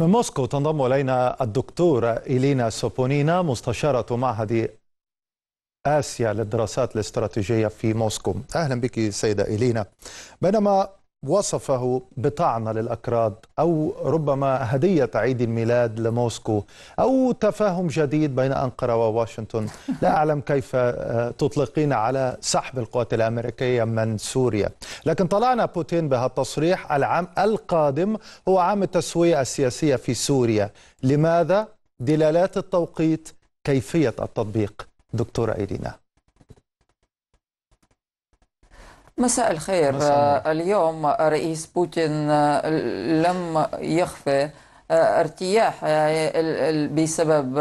من موسكو تنضم إلينا الدكتورة إلينا سوبونينا مستشارة معهد آسيا للدراسات الاستراتيجية في موسكو أهلا بك سيدة إلينا بينما وصفه بطعنة للأكراد أو ربما هدية عيد الميلاد لموسكو أو تفاهم جديد بين أنقرة وواشنطن لا أعلم كيف آه، تطلقين على سحب القوات الأمريكية من سوريا لكن طلعنا بوتين بهالتصريح العام القادم هو عام التسوية السياسية في سوريا لماذا؟ دلالات التوقيت كيفية التطبيق دكتورة إيرينا مساء الخير مساء. آه، اليوم رئيس بوتين آه، لم يخفي آه، ارتياح بسبب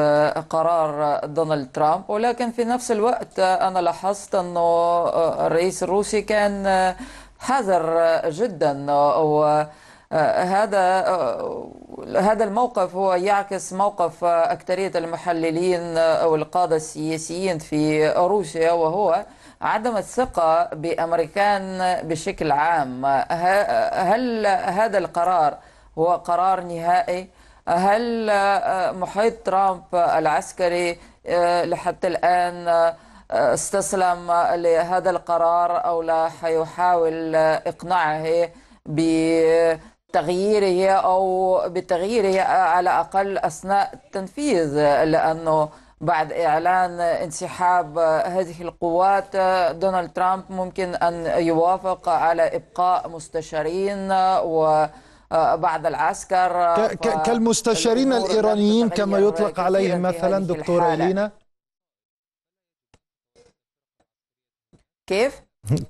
قرار دونالد ترامب ولكن في نفس الوقت أنا لاحظت أنه الرئيس الروسي كان حذر جدا وهذا هذا الموقف هو يعكس موقف أكثرية المحللين أو القادة السياسيين في روسيا وهو عدم الثقة بأمريكان بشكل عام هل هذا القرار هو قرار نهائي هل محيط ترامب العسكري لحتى الآن استسلم لهذا القرار أو لا حيحاول إقناعه بتغييره أو بتغييره على أقل أثناء التنفيذ لأنه بعد إعلان انسحاب هذه القوات دونالد ترامب ممكن أن يوافق على إبقاء مستشارين و بعض العسكر كالمستشارين الإيرانيين كما يطلق عليهم مثلا دكتورة إلينا كيف؟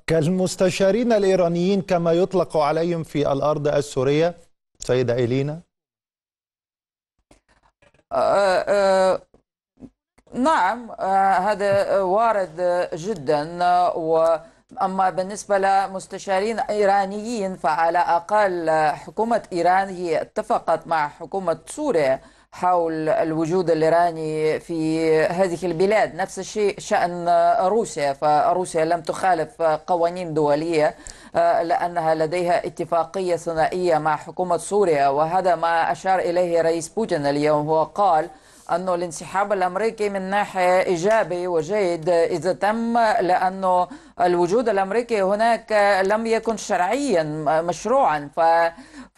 كالمستشارين الإيرانيين كما يطلق عليهم في الأرض السورية سيدة إلينا أه أه نعم آه، هذا وارد جدا آه، و أما بالنسبة لمستشارين إيرانيين فعلى أقل حكومة إيران هي اتفقت مع حكومة سوريا حول الوجود الإيراني في هذه البلاد نفس الشيء شأن روسيا فروسيا لم تخالف قوانين دولية آه، لأنها لديها اتفاقية ثنائية مع حكومة سوريا وهذا ما أشار إليه رئيس بوتين اليوم هو قال أنه الانسحاب الأمريكي من ناحية إيجابي وجيد إذا تم لأنه الوجود الأمريكي هناك لم يكن شرعيا مشروعا ف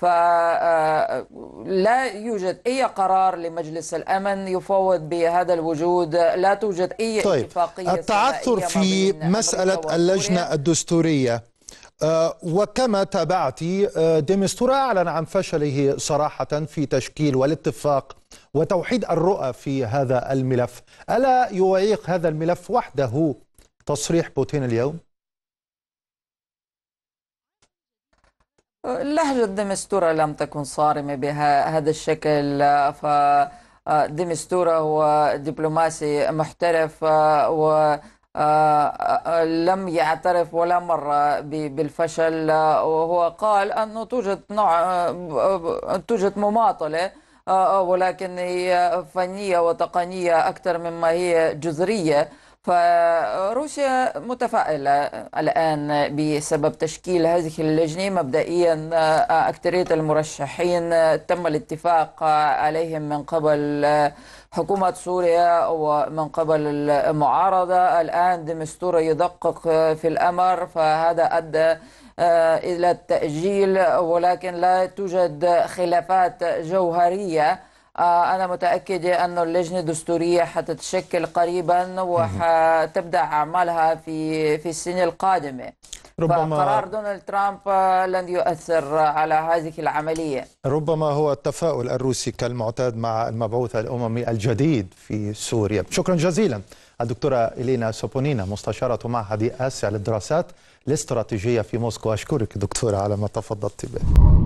فلا آه، يوجد أي قرار لمجلس الأمن يفوض بهذا الوجود لا توجد أي طيب. اتفاقية التعثر في مسألة اللجنة الدستورية آه، وكما تابعت آه، ديمستورا أعلن عن فشله صراحة في تشكيل والاتفاق وتوحيد الرؤى في هذا الملف ألا يعيق هذا الملف وحده تصريح بوتين اليوم؟ لهجة ديمستورا لم تكن صارمة بهذا الشكل ف آه، ديمستورا هو دبلوماسي محترف و آه، آه، آه، لم يعترف ولا مرة بالفشل وهو قال أنه توجد نوع توجد مماطلة ولكن هي فنية وتقنية أكثر مما هي جذرية فروسيا متفائلة الآن بسبب تشكيل هذه اللجنة مبدئيا أكثرية المرشحين تم الاتفاق عليهم من قبل حكومة سوريا ومن قبل المعارضة الآن دمستورة يدقق في الأمر فهذا أدى آه، إلى التأجيل ولكن لا توجد خلافات جوهرية آه، أنا متأكدة أن اللجنة الدستورية حتتشكل قريبا وحتبدأ أعمالها في في السنة القادمة ربما قرار دونالد ترامب آه، لن يؤثر على هذه العملية ربما هو التفاؤل الروسي كالمعتاد مع المبعوث الأممي الجديد في سوريا شكرا جزيلا الدكتورة إلينا سوبونينا مستشارة معهد آسيا للدراسات الاستراتيجية في موسكو أشكرك دكتورة على ما تفضلت به